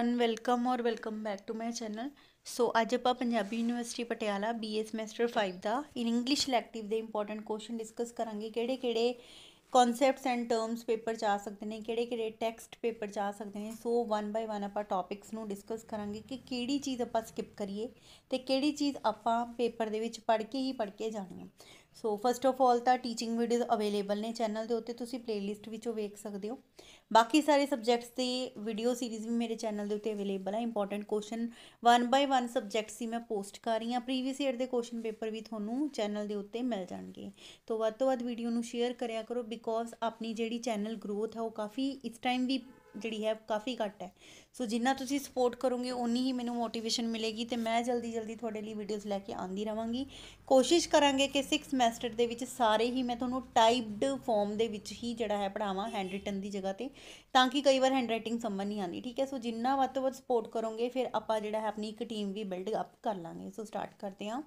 ਐਨ welcome ਔਰ welcome back to my channel so ਅੱਜ ਆਪਾਂ Punjabi University Patiala BA semester 5 ਦਾ ਇਨ ਇੰਗਲਿਸ਼ ਇਲੈਕਟਿਵ ਦੇ ਇੰਪੋਰਟੈਂਟ ਕੁਐਸਚਨ ਡਿਸਕਸ ਕਰਾਂਗੇ ਕਿਹੜੇ ਕਿਹੜੇ ਕਨਸੈਪਟਸ ਐਂਡ ਟਰਮਸ ਪੇਪਰ ਚ ਆ ਸਕਦੇ ਨੇ ਕਿਹੜੇ ਕਿਹੜੇ ਟੈਕਸਟ ਪੇਪਰ ਚ ਆ ਸਕਦੇ ਨੇ ਸੋ 1 ਬਾਈ 1 ਆਪਾਂ ਟੌਪਿਕਸ ਨੂੰ ਡਿਸਕਸ ਕਰਾਂਗੇ ਕਿ ਕਿਹੜੀ ਚੀਜ਼ ਆਪਾਂ ਸਕਿਪ ਕਰੀਏ ਤੇ ਕਿਹੜੀ ਚੀਜ਼ ਆਪਾਂ ਪੇਪਰ ਦੇ ਵਿੱਚ ਪੜ੍ਹ ਕੇ ਹੀ ਪੜ੍ਹ ਕੇ ਜਾਣੀ ਹੈ ਸੋ ਫਸਟ ਆਫ ਆਲ ਤਾਂ ਟੀਚਿੰਗ ਵੀਡੀਓਜ਼ ਅਵੇਲੇਬਲ ਨੇ ਚੈਨਲ ਦੇ ਉੱਤੇ ਤੁਸੀਂ ਪਲੇਲਿਸਟ ਵਿੱਚੋਂ ਵੇਖ ਸਕਦੇ ਹੋ ਬਾਕੀ ਸਾਰੇ ਸਬਜੈਕਟਸ ਦੀ ਵੀਡੀਓ ਸੀਰੀਜ਼ ਵੀ ਮੇਰੇ ਚੈਨਲ ਦੇ ਉੱਤੇ ਅਵੇਲੇਬਲ ਹੈ ਇੰਪੋਰਟੈਂਟ ਕੁਐਸਚਨ 1 ਬਾਈ 1 ਸਬਜੈਕਟਸ ਹੀ ਮੈਂ ਪੋਸਟ ਕਰ ਰਹੀ ਹਾਂ ਪ੍ਰੀਵੀਅਸ ਈਅਰ ਦੇ ਕੁਐਸਚਨ ਪੇਪਰ ਵੀ ਤੁਹਾਨੂੰ ਚੈਨਲ ਦੇ ਉੱਤੇ ਮਿਲ ਜਾਣਗੇ ਤੋਂ ਵੱਧ ਤੋਂ ਵੱਧ ਵੀਡੀਓ ਨੂੰ ਸ਼ੇਅਰ ਕਰਿਆ ਕਰੋ ਬਿਕੋਜ਼ ਆਪਣੀ ਜਿਹੜੀ ਚੈਨਲ ਗਰੋਥ ਹੈ ਉਹ ਕਾਫੀ ਇਸ ਟਾਈਮ ਵੀ ਜਿਹੜੀ ਹੈ ਕਾਫੀ ਘੱਟ ਹੈ ਸੋ ਜਿੰਨਾ ਤੁਸੀਂ ਸਪੋਰਟ ਕਰੋਗੇ ਉਨੀ ਹੀ ਮੈਨੂੰ ਮੋਟੀਵੇਸ਼ਨ ਮਿਲੇਗੀ ਤੇ ਮੈਂ ਜਲਦੀ ਜਲਦੀ ਤੁਹਾਡੇ ਲਈ ਵੀਡੀਓਜ਼ ਲੈ ਕੇ ਆਂਦੀ ਰਵਾਂਗੀ ਕੋਸ਼ਿਸ਼ ਕਰਾਂਗੇ ਕਿ 6 ਸੈਮੈਸਟਰ ਦੇ ਵਿੱਚ ਸਾਰੇ ਹੀ ਮੈਂ ਤੁਹਾਨੂੰ ਟਾਈਪਡ ਫਾਰਮ ਦੇ ਵਿੱਚ ਹੀ ਜਿਹੜਾ ਹੈ ਪੜਾਵਾਂ ਹੈਂਡ ਰਾਈਟਨ ਦੀ ਜਗ੍ਹਾ ਤੇ ਤਾਂ ਕਿ ਕਈ ਵਾਰ ਹੈਂਡ ਰਾਈਟਿੰਗ ਸਮਝ ਨਹੀਂ ਆਉਂਦੀ ਠੀਕ ਹੈ ਸੋ ਜਿੰਨਾ ਵੱਧ ਤੋਂ ਵੱਧ ਸਪੋਰਟ ਕਰੋਗੇ ਫਿਰ ਆਪਾਂ ਜਿਹੜਾ ਹੈ ਆਪਣੀ ਇੱਕ ਟੀਮ ਵੀ ਬਿਲਡ ਅਪ ਕਰ ਲਾਂਗੇ ਸੋ ਸਟਾਰਟ ਕਰਦੇ ਹਾਂ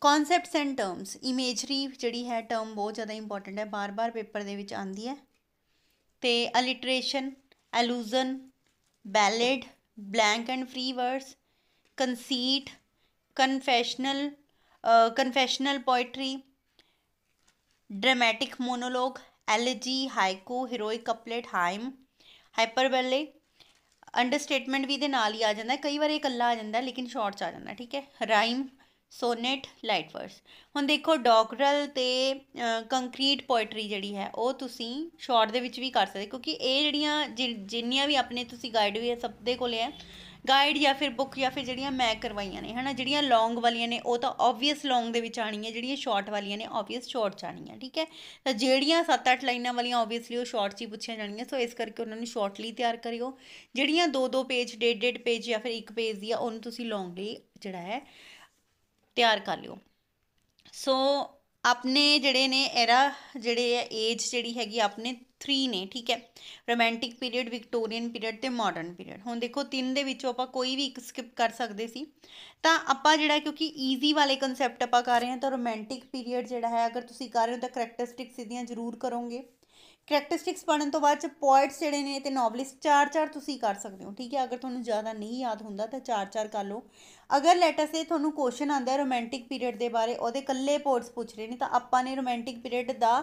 ਕਨਸੈਪਟਸ ਐਂਡ ਟਰਮਸ ਇਮੇਜਰੀ ਜਿਹੜੀ ਹੈ ਟਰਮ ਬਹੁਤ ਜ਼ਿਆਦਾ ਇੰਪੋਰਟੈਂਟ ਹੈ ਬਾਰ-ਬਾਰ ਪੇਪਰ ਦੇ ਵਿੱਚ ਆਉਂਦੀ ਹੈ ਤੇ alliteration allusion ballad blank and free verse conceit confessional confessional poetry dramatic monologue elegy haiku heroic couplet hymn hyperbole understatement भी ये ਨਾਲ ਹੀ ਆ ਜਾਂਦਾ ਕਈ ਵਾਰ आ जाता लेकिन ਜਾਂਦਾ आ जाता ਚ ਆ ਜਾਂਦਾ ਠੀਕ ਸੋਨੇਟ ਲਾਈਟ ਵਰਸ ਹੁਣ ਦੇਖੋ ਡੋਗਰਲ ਤੇ ਕੰਕਰੀਟ ਪੋਇਟਰੀ ਜਿਹੜੀ ਹੈ ਉਹ ਤੁਸੀਂ ਸ਼ਾਰਟ ਦੇ ਵਿੱਚ ਵੀ ਕਰ ਸਕਦੇ ਕਿਉਂਕਿ ਇਹ ਜਿਹੜੀਆਂ ਜਿੰਨੀਆਂ ਵੀ ਆਪਣੇ ਤੁਸੀਂ ਗਾਈਡ ਵੀ ਸਭ ਦੇ ਕੋਲੇ ਹੈ ਗਾਈਡ ਜਾਂ ਫਿਰ ਬੁੱਕ ਜਾਂ ਫਿਰ ਜਿਹੜੀਆਂ ਮੈਂ ਕਰਵਾਈਆਂ ਨੇ ਹਨਾ ਜਿਹੜੀਆਂ ਲੌਂਗ ਵਾਲੀਆਂ ਨੇ ਉਹ ਤਾਂ ਆਬਵੀਅਸ ਲੌਂਗ ਦੇ ਵਿੱਚ ਆਣੀ ਹੈ ਜਿਹੜੀਆਂ ਸ਼ਾਰਟ ਵਾਲੀਆਂ ਨੇ ਆਬਵੀਅਸ ਸ਼ਾਰਟ ਚ ਹੈ ਠੀਕ ਹੈ ਤਾਂ ਜਿਹੜੀਆਂ 7-8 ਲਾਈਨਾਂ ਵਾਲੀਆਂ ਆਬਵੀਅਸਲੀ ਉਹ ਸ਼ਾਰਟ ਚ ਹੀ ਪੁੱਛੀਆਂ ਜਾਣੀਆਂ ਸੋ ਇਸ ਕਰਕੇ ਉਹਨਾਂ ਨੂੰ ਸ਼ਾਰਟਲੀ ਤਿਆਰ ਕਰਿਓ ਜਿਹੜੀਆਂ 2-2 ਪੇਜ ਡੇਡ ਡੇਡ ਪੇਜ ਜਾਂ ਫਿਰ ਇੱਕ ਪੇਜ ਦੀ ਆ ਉਹਨੂੰ ਤੁਸੀਂ ਲੌਂਗ ਲਈ ਜਿਹੜਾ ਹੈ ਤਿਆਰ ਕਰ ਲਿਓ ਸੋ ਆਪਣੇ ਜਿਹੜੇ ਨੇ ਐਰਾ ਜਿਹੜੇ ਹੈ ਏਜ ਜਿਹੜੀ ਹੈਗੀ ਆਪਣੇ 3 ਨੇ ਠੀਕ ਹੈ ਰੋਮਾਂਟਿਕ ਪੀਰੀਅਡ ਵਿਕਟੋਰੀਅਨ ਪੀਰੀਅਡ ਤੇ ਮਾਡਰਨ ਪੀਰੀਅਡ ਹੁਣ ਦੇਖੋ ਤਿੰਨ ਦੇ ਵਿੱਚੋਂ ਆਪਾਂ ਕੋਈ ਵੀ ਇੱਕ ਸਕਿਪ ਕਰ ਸਕਦੇ ਸੀ ਤਾਂ ਆਪਾਂ ਜਿਹੜਾ ਕਿਉਂਕਿ ਈਜ਼ੀ ਵਾਲੇ ਕਨਸੈਪਟ ਆਪਾਂ ਕਰ ਰਹੇ ਹਾਂ ਤਾਂ ਰੋਮਾਂਟਿਕ ਪੀਰੀਅਡ ਜਿਹੜਾ ਹੈ ਅਗਰ ਤੁਸੀਂ ਕਰ ਰਹੇ ਹੋ ਤਾਂ ਕੈਰੈਕਟਰਿਸਟਿਕਸ ਇਹਦੀਆਂ ਜ਼ਰੂਰ ਕਰੋਗੇ ਕੈਰੈਕਟਰਿਸਟਿਕਸ ਪੜਨ ਤੋਂ ਬਾਅਦ ਚ ਪੋਇਟਸ ਜਿਹੜੇ ਨੇ ਤੇ ਨੋਵਲਿਸਟ ਚਾਰ ਚਾਰ ਤੁਸੀਂ ਕਰ ਸਕਦੇ ਹੋ ਠੀਕ ਹੈ ਅਗਰ ਤੁਹਾਨੂੰ ਜ਼ਿਆਦਾ ਨਹੀਂ ਯਾਦ ਹੁੰਦਾ ਤਾਂ ਚਾਰ ਚਾਰ ਕਰ ਲਓ ਅਗਰ ਲੈਟਸ ਸੇ ਤੁਹਾਨੂੰ ਕੁਐਸਚਨ ਆਂਦਾ ਹੈ ਰੋਮਾਂਟਿਕ ਪੀਰੀਅਡ ਦੇ ਬਾਰੇ ਉਹਦੇ ਕੱਲੇ ਪੋਰਟਸ ਪੁੱਛ ਰਹੇ ਨੇ ਤਾਂ ਆਪਾਂ ਨੇ ਰੋਮਾਂਟਿਕ ਪੀਰੀਅਡ ਦਾ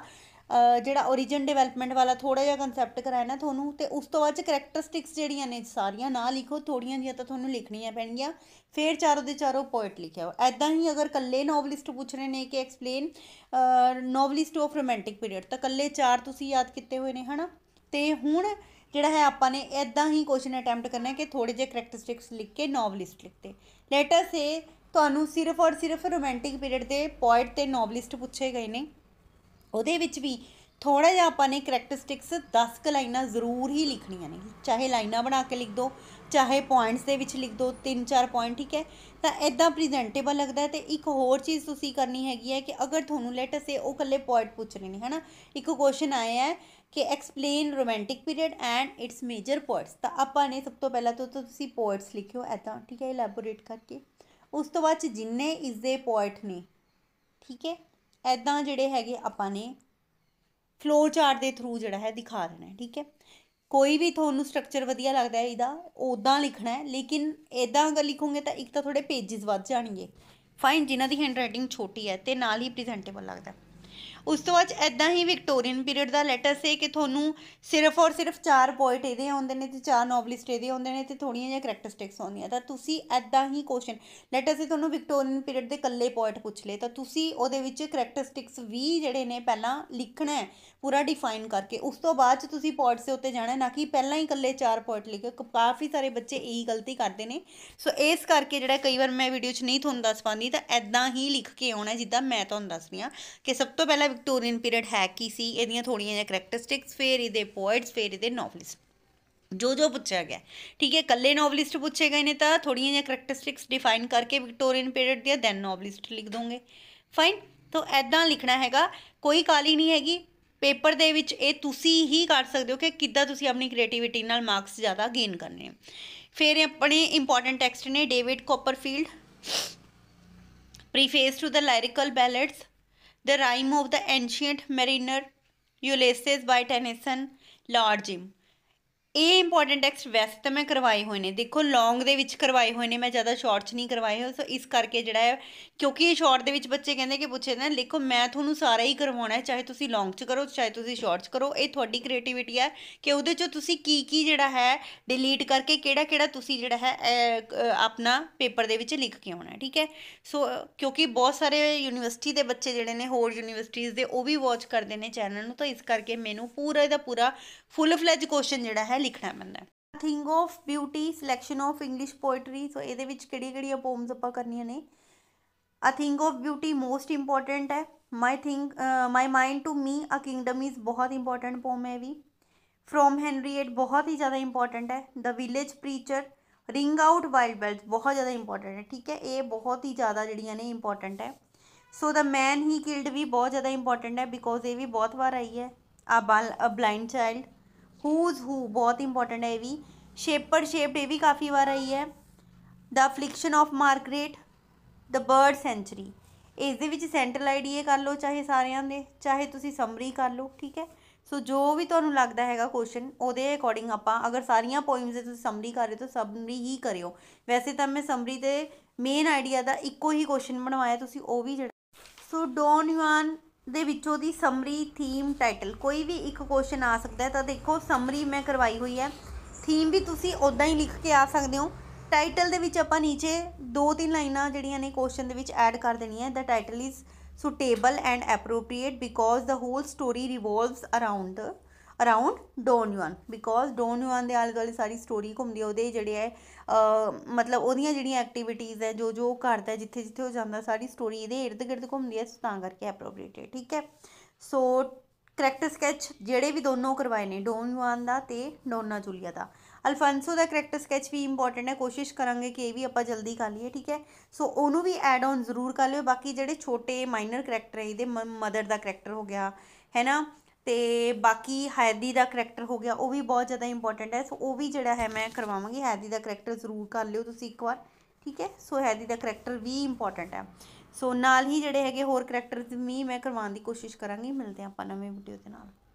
ਜਿਹੜਾ origin development ਵਾਲਾ ਥੋੜਾ ਜਿਹਾ ਕਨਸੈਪਟ ਕਰਾਇਆ ਨਾ ਤੁਹਾਨੂੰ ਤੇ ਉਸ ਤੋਂ ਬਾਅਦ ਚ ਕੈਰੈਕਟਰਿਸਟਿਕਸ ਜਿਹੜੀਆਂ ਨੇ ਸਾਰੀਆਂ ਨਾ ਲਿਖੋ ਥੋੜੀਆਂ ਜੀਆਂ ਤਾਂ ਤੁਹਾਨੂੰ ਲਿਖਣੀਆਂ ਪੈਣਗੀਆਂ ਫੇਰ ਚਾਰੋਂ ਦੇ ਚਾਰੋਂ ਪੋਇਟ ਲਿਖਿਆ ਹੋ ਐਦਾਂ ਹੀ ਅਗਰ ਕੱਲੇ ਨੋਵਲਿਸਟ ਪੁੱਛ ਰਹੇ ਨੇ ਕਿ explain novelist of romantic period ਤਾਂ ਕੱਲੇ ਚਾਰ ਤੁਸੀਂ ਯਾਦ ਕੀਤੇ ਹੋਏ ਨੇ ਹਨਾ ਤੇ ਹੁਣ ਜਿਹੜਾ ਹੈ ਆਪਾਂ ਨੇ ਐਦਾਂ ਹੀ ਕੁਐਸਚਨ ਅਟੈਂਪਟ ਕਰਨਾ ਹੈ ਕਿ ਥੋੜੇ ਜਿਹੇ ਕੈਰੈਕਟਰਿਸਟਿਕਸ ਲਿਖ ਕੇ ਨੋਵਲਿਸਟ ਲਿਖਤੇ ਲੈਟ ਅਸ ਸੇ ਤੁਹਾਨੂੰ ਸਿਰਫ ਔਰ ਸਿਰਫ ਰੋਮਾਂਟਿਕ ਪੀਰੀਅਡ ਦੇ ਪੋਇਟ ਤੇ ਨੋਵਲਿਸਟ ਪੁੱਛੇ ਗਏ ਨੇ ਉਹਦੇ ਵਿੱਚ ਵੀ ਥੋੜਾ ਜਿਹਾ ਆਪਾਂ ਨੇ ਕੈਰੈਕਟਰਿਸਟਿਕਸ 10 ਕ ਲਾਈਨਾਂ ਜ਼ਰੂਰ ਹੀ ਲਿਖਣੀਆਂ ਨੇ ਚਾਹੇ ਲਾਈਨਾਂ ਬਣਾ ਕੇ ਲਿਖ ਦਿਓ ਚਾਹੇ ਪੁਆਇੰਟਸ ਦੇ ਵਿੱਚ ਲਿਖ ਦਿਓ 3-4 ਪੁਆਇੰਟ ਠੀਕ ਹੈ ਤਾਂ ਐਦਾਂ ਪ੍ਰੈਜ਼ੈਂਟੇਬਲ ਲੱਗਦਾ ਹੈ ਤੇ ਇੱਕ ਹੋਰ ਚੀਜ਼ ਤੁਸੀਂ ਕਰਨੀ ਹੈਗੀ ਹੈ ਕਿ ਅਗਰ ਤੁਹਾਨੂੰ ਲੈਟ ਅਸੇ ਉਹ ਕੱਲੇ ਪੁਆਇੰਟ ਪੁੱਛ ਰਹੇ ਨੇ ਹਨਾ ਇੱਕ ਕੁਐਸਚਨ ਆਇਆ ਹੈ ਕਿ explain romantic period and its major points ਤਾਂ ਆਪਾਂ ਨੇ ਸਭ ਤੋਂ ਪਹਿਲਾਂ ਤਾਂ ਤੁਸੀਂ ਪੁਆਇੰਟਸ ਲਿਖਿਓ ਐਦਾਂ ਠੀਕ ਹੈ ਇਲੈਬੋਰੇਟ ਕਰਕੇ ਉਸ ਤੋਂ ਬਾਅਦ ਜਿੰਨੇ ਇਸ ਦੇ ਪੁਆਇੰਟ ਨੇ ਠੀਕ ਹੈ ਐਦਾਂ ਜਿਹੜੇ ਹੈਗੇ ਆਪਾਂ ਨੇ ਫਲੋ ਚਾਰਟ ਦੇ ਥਰੂ ਜਿਹੜਾ ਹੈ ਦਿਖਾ ਦੇਣਾ ਠੀਕ ਹੈ ਕੋਈ ਵੀ ਤੁਹਾਨੂੰ ਸਟਰਕਚਰ ਵਧੀਆ ਲੱਗਦਾ ਹੈ ਇਹਦਾ ਉਦਾਂ ਲਿਖਣਾ ਹੈ ਲੇਕਿਨ ਇਦਾਂ ਅਗਰ ਲਿਖੋਗੇ ਤਾਂ ਇੱਕ ਤਾਂ ਥੋੜੇ ਪੇजेस ਵੱਧ ਜਾਣਗੇ ਫਾਈਨ ਜਿਨ੍ਹਾਂ ਦੀ ਹੈਂਡਰਾਈਟਿੰਗ ਛੋਟੀ ਹੈ ਤੇ ਨਾਲ ਹੀ ਪ੍ਰੈਜ਼ੈਂਟੇਬਲ ਲੱਗਦਾ ਉਸ ਤੋਂ ਬਾਅਦ ਐਦਾਂ ਹੀ ਵਿਕਟੋਰੀਅਨ ਪੀਰੀਅਡ ਦਾ ਲੈਟਰ ਸੇ ਕਿ ਤੁਹਾਨੂੰ ਸਿਰਫ ਔਰ ਸਿਰਫ ਚਾਰ ਪੋਇਟ ਇਹਦੇ ਆਉਂਦੇ ਨੇ ਤੇ ਚਾਰ ਨੋਵਲਿਸਟ ਇਹਦੇ ਆਉਂਦੇ ਨੇ ਤੇ ਥੋੜੀਆਂ ਜਿਹੀਆਂ ਕੈਰੈਕਟਰਿਸਟਿਕਸ ਆਉਂਦੀਆਂ ਤਾਂ ਤੁਸੀਂ ਐਦਾਂ ਹੀ ਕੁਐਸਚਨ ਲੈਟਰ ਸੇ ਤੁਹਾਨੂੰ ਵਿਕਟੋਰੀਅਨ ਪੀਰੀਅਡ ਦੇ ਕੱਲੇ ਪੋਇਟ ਪੁੱਛ ਲੇ ਤਾਂ ਤੁਸੀਂ ਉਹਦੇ ਵਿੱਚ ਕੈਰੈਕਟਰਿਸਟਿਕਸ ਵੀ ਜਿਹੜੇ ਨੇ ਪਹਿਲਾਂ ਲਿਖਣਾ ਹੈ ਪੂਰਾ ਡਿਫਾਈਨ ਕਰਕੇ ਉਸ ਤੋਂ ਬਾਅਦ ਤੁਸੀਂ ਪੋਇਟਸ ਦੇ ਉੱਤੇ ਜਾਣਾ ਨਾ ਕਿ ਪਹਿਲਾਂ ਹੀ ਕੱਲੇ ਚਾਰ ਪੋਇਟ ਲਿਖੋ ਕਾਫੀ ਸਾਰੇ ਬੱਚੇ ਇਹੀ ਗਲਤੀ ਕਰਦੇ ਨੇ ਸੋ ਇਸ ਕਰਕੇ ਜਿਹੜਾ ਕਈ ਵਾਰ ਮੈਂ ਵੀਡੀਓ 'ਚ ਨਹੀਂ ਤੁਹਾਨੂੰ ਦੱਸ ਪਾਉਂਦੀ ਤਾਂ ਐਦਾਂ ਹੀ ਲਿਖ ਕੇ ਆਉਣਾ ਜਿੱਦਾਂ ਮੈਂ ਤੁਹਾਨੂੰ ਦੱਸ ਰਹੀ ਹਾਂ ਕਿ ਸਭ ਤੋਂ ਪਹਿਲਾਂ ਵਿਕਟੋਰੀਅਨ ਪੀਰੀਅਡ ਹੈ ਕੀ ਸੀ ਇਹਦੀਆਂ ਥੋੜੀਆਂ ਜਿਹੀਆਂ ਕੈਰੈਕਟਰਿਸਟਿਕਸ ਫੇਰ ਇਹਦੇ ਪੋਇਟਸ ਫੇਰ ਇਹਦੇ ਨੋਵਲਿਸਟ ਜੋ ਜੋ ਪੁੱਛਿਆ ਗਿਆ ਠੀਕ ਹੈ ਕੱਲੇ ਨੋਵਲਿਸਟ ਪੁੱਛੇ ਗਏ ਨੇ ਤਾਂ ਥੋੜੀਆਂ ਜਿਹੀਆਂ ਕੈਰੈਕਟਰਿਸਟਿਕਸ ਡਿਫਾਈਨ ਕਰਕੇ ਵਿਕਟੋਰੀਅਨ ਪੀਰੀਅਡ ਦੀਆਂ ਦੈਨ ਨੋਵਲਿਸਟ ਲਿਖ ਦੋਗੇ ਫਾਈਨ ਤਾਂ ਐਦਾਂ ਲਿਖਣਾ ਹੈਗਾ ਕੋਈ ਕਾਲੀ ਨਹੀਂ ਹੈਗੀ ਪੇਪਰ ਦੇ ਵਿੱਚ ਇਹ ਤੁਸੀਂ ਹੀ ਕਰ ਸਕਦੇ ਹੋ ਕਿ ਕਿੱਦਾਂ ਤੁਸੀਂ ਆਪਣੀ ਕ੍ਰੀਏਟੀਵਿਟੀ ਨਾਲ ਮਾਰਕਸ ਜ਼ਿਆਦਾ ਗੇਨ ਕਰਨੇ ਫਿਰ ਆਪਣੇ ਇੰਪੋਰਟੈਂਟ ਟੈਕਸਟ ਨੇ David Copperfield preface to the lyrical ballads The Rhyme of the Ancient Mariner, Ulysses by Tennyson, Lord Jim. ਇਹ ਇੰਪੋਰਟੈਂਟ ਟੈਕਸਟ ਵੈਸੇ ਤਾਂ ਮੈਂ ਕਰਵਾਏ ਹੋਏ ਨੇ ਦੇਖੋ ਲੌਂਗ ਦੇ ਵਿੱਚ ਕਰਵਾਏ ਹੋਏ ਨੇ ਮੈਂ ਜ਼ਿਆਦਾ ਸ਼ਾਰਟਸ ਨਹੀਂ ਕਰਵਾਏ ਹੋਏ ਸੋ ਇਸ ਕਰਕੇ ਜਿਹੜਾ ਹੈ ਕਿਉਂਕਿ ਇਹ ਸ਼ਾਰਟ ਦੇ ਵਿੱਚ ਬੱਚੇ ਕਹਿੰਦੇ ਕਿ ਪੁੱਛੇ ਨੇ ਲਿਖੋ ਮੈਂ ਤੁਹਾਨੂੰ ਸਾਰਾ ਹੀ ਕਰਵਾਉਣਾ ਹੈ ਚਾਹੇ ਤੁਸੀਂ ਲੌਂਗ 'ਚ ਕਰੋ ਚਾਹੇ ਤੁਸੀਂ ਸ਼ਾਰਟਸ ਕਰੋ ਇਹ ਤੁਹਾਡੀ ਕ੍ਰੀਏਟੀਵਿਟੀ ਹੈ ਕਿ ਉਹਦੇ 'ਚੋਂ ਤੁਸੀਂ ਕੀ ਕੀ ਜਿਹੜਾ ਹੈ ਡਿਲੀਟ ਕਰਕੇ ਕਿਹੜਾ ਕਿਹੜਾ ਤੁਸੀਂ ਜਿਹੜਾ ਹੈ ਆਪਣਾ ਪੇਪਰ ਦੇ ਵਿੱਚ ਲਿਖ ਕੇ ਆਉਣਾ ਠੀਕ ਹੈ ਸੋ ਕਿਉਂਕਿ ਬਹੁਤ ਸਾਰੇ ਯੂਨੀਵਰਸਿਟੀ ਦੇ ਬੱਚੇ ਜਿਹੜੇ ਨੇ ਹੋਰ ਯੂਨੀਵਰਸਿਟੀਆਂ ਦੇ ਉਹ ਵੀ ਵਾਚ ਕਰਦੇ ਨੇ ਚੈਨਲ ਨੂੰ ਤਾਂ ਇਸ ਕਰਕੇ ਮੈਨੂੰ ਪੂਰਾ ਇਹਦਾ ਪੂਰਾ ਫੁੱਲ ਫਲੈਜ ਕੁਐਸਚਨ ਜਿਹੜਾ ਹੈ ਲਿਖਣਾ ਪੈਂਦਾ thing of beauty selection of English poetry so ਇਹਦੇ ਵਿੱਚ ਕਿਹੜੀਆਂ-ਕਿਹੜੀਆਂ ਪੋਮਸ ਆਪਾਂ ਕਰਨੀਆਂ ਨੇ a thing of beauty most important ਹੈ my thing my mind to me a kingdom is ਬਹੁਤ ਇੰਪੋਰਟੈਂਟ ਪੋਮ ਹੈ ਵੀ ਫਰੋਮ ਹੈਨਰੀਏਟ ਬਹੁਤ ਹੀ ਜ਼ਿਆਦਾ ਇੰਪੋਰਟੈਂਟ ਹੈ the village preacher ring out wild bells ਬਹੁਤ ਜ਼ਿਆਦਾ ਇੰਪੋਰਟੈਂਟ ਹੈ ਠੀਕ ਹੈ ਇਹ ਬਹੁਤ ਹੀ ਜ਼ਿਆਦਾ ਜਿਹੜੀਆਂ ਨੇ ਇੰਪੋਰਟੈਂਟ ਹੈ ਸੋ ਦ ਮੈਨ ਹੀ ਕਿਲਡ ਵੀ ਬਹੁਤ ਜ਼ਿਆਦਾ ਇੰਪੋਰਟੈਂਟ ਹੈ ਬਿਕੋਜ਼ ਇਹ ਵੀ ਬਹੁਤ ਵਾਰ ਆਈ ਹੈ ਆ ਬਲ a blind child whose who ਬਹੁਤ ਇੰਪੋਰਟੈਂਟ ਹੈ ਇਹ ਵੀ ਸ਼ੇਪਰ ਸ਼ੇਪਡ ਇਹ ਵੀ ਕਾਫੀ ਵਾਰ ਆਈ ਹੈ the affliction of Margaret the bird century ਇਸ ਦੇ ਵਿੱਚ ਸੈਂਟਰਲ ਆਈਡੀਆ ਕਰ ਲਓ ਚਾਹੇ ਸਾਰਿਆਂ ਦੇ ਚਾਹੇ ਤੁਸੀਂ ਸਮਰੀ ਕਰ ਲਓ ਠੀਕ ਹੈ ਸੋ ਜੋ ਵੀ ਤੁਹਾਨੂੰ ਲੱਗਦਾ ਹੈਗਾ ਕੁਐਸਚਨ ਉਹਦੇ ਅਕੋਰਡਿੰਗ ਆਪਾਂ ਅਗਰ ਸਾਰੀਆਂ ਪੋਇਮਸ ਦੇ ਤੁਸੀਂ ਸਮਰੀ ਕਰ ਰਹੇ ਹੋ ਤਾਂ ਸਮਰੀ ਹੀ ਕਰਿਓ ਵੈਸੇ ਤਾਂ ਮੈਂ ਸਮਰੀ ਤੇ ਮੇਨ ਆਈਡੀਆ ਦਾ ਇੱਕੋ ਹੀ ਕੁਐਸਚਨ ਬਣਵਾਇਆ ਤੁਸੀਂ ਉਹ ਵੀ ਜਿਹੜਾ ਸੋ ਡੋਨ ਯੂਆਨ ਦੇ ਵਿੱਚੋਂ ਦੀ ਸਮਰੀ ਥੀਮ ਟਾਈਟਲ ਕੋਈ ਵੀ ਇੱਕ ਕੁਐਸਚਨ ਆ ਸਕਦਾ ਹੈ ਤਾਂ ਦੇਖੋ ਸਮਰੀ ਮੈਂ ਕਰਵਾਈ ਹੋਈ ਹੈ ਥੀਮ ਵੀ ਤੁਸੀਂ ਉਦਾਂ ਹੀ ਲਿਖ ਕੇ ਆ ਸਕਦੇ ਹੋ ਟਾਈਟਲ ਦੇ ਵਿੱਚ ਆਪਾਂ ਨੀਚੇ ਦੋ ਤਿੰਨ ਲਾਈਨਾਂ ਜਿਹੜੀਆਂ ਨੇ ਕੁਐਸਚਨ ਦੇ ਵਿੱਚ ਐਡ ਕਰ ਦੇਣੀਆਂ the title is suitable and appropriate because the whole story revolves around around Don Juan because Don Juan ਦੇ ਆਲੇ ਦੁਆਲੇ ਸਾਰੀ ਸਟੋਰੀ ਘੁੰਮਦੀ ਉਹਦੇ ਜਿਹੜੇ ਹੈ ਮਤਲਬ ਉਹਦੀਆਂ ਜਿਹੜੀਆਂ ਐਕਟੀਵਿਟੀਜ਼ ਹੈ ਜੋ ਜੋ ਕਰਦਾ ਜਿੱਥੇ ਜਿੱਥੇ ਉਹ ਜਾਂਦਾ ਸਾਰੀ ਸਟੋਰੀ ਇਹਦੇ ਇਰਦ ਗਿਰਦ ਘੁੰਮਦੀ ਹੈ ਤਾਂ ਕਰਕੇ ਐਪਰੋਪ੍ਰੀਏਟ ਹੈ ਠੀਕ ਹੈ ਸੋ ਕਰੈਕਟਰ ਸਕੈਚ ਜਿਹੜੇ ਵੀ ਦੋਨੋਂ ਕਰਵਾਏ ਨੇ ਡੋਨ ਯੂਨ ਦਾ ਤੇ ਡੋਨਾ ਜੂਲੀਆ ਦਾ ਅਲਫਾਂਸੋ ਦਾ ਕਰੈਕਟਰ ਸਕੈਚ ਵੀ ਇੰਪੋਰਟੈਂਟ ਹੈ ਕੋਸ਼ਿਸ਼ ਕਰਾਂਗੇ ਕਿ ਇਹ ਵੀ ਆਪਾਂ ਜਲਦੀ ਕਰ ਲਈਏ ਠੀਕ ਹੈ ਸੋ ਉਹਨੂੰ ਵੀ ਐਡ ਔਨ ਜ਼ਰੂਰ ਕਰ ਲਿਓ ਬਾਕੀ ਜਿਹੜੇ ਛੋਟੇ ਮਾਈਨਰ ਕਰੈਕਟਰ ਹੈ ਇਹਦੇ ਮਦਰ ਦਾ ਕਰੈਕਟਰ ਹੋ ਗਿਆ ਹੈ ਨਾ ਤੇ ਬਾਕੀ ਹੈਦੀ ਦਾ ਕਰੈਕਟਰ ਹੋ ਗਿਆ ਉਹ ਵੀ ਬਹੁਤ ਜ਼ਿਆਦਾ ਇੰਪੋਰਟੈਂਟ ਹੈ ਸੋ ਉਹ ਵੀ ਜਿਹੜਾ ਹੈ ਮੈਂ ਕਰਵਾਵਾਂਗੀ ਹੈਦੀ ਦਾ ਕਰੈਕਟਰ ਜ਼ਰੂਰ ਕਰ ਲਿਓ ਤੁਸੀਂ ਇੱਕ ਵਾਰ ਠੀਕ ਹੈ ਸੋ ਹੈਦੀ ਦਾ ਕਰੈਕਟਰ ਵੀ ਇੰਪੋਰਟੈਂਟ ਹੈ ਸੋ ਨਾਲ ਹੀ ਜਿਹੜੇ ਹੈਗੇ ਹੋਰ ਕਰੈਕਟਰ ਵੀ ਮੈਂ ਕਰਵਾਉਣ ਦੀ ਕੋਸ਼ਿਸ਼ ਕਰਾਂਗੀ ਮਿਲਦੇ ਆਪਾਂ ਨਵੇਂ ਵੀਡੀਓ ਦੇ ਨਾਲ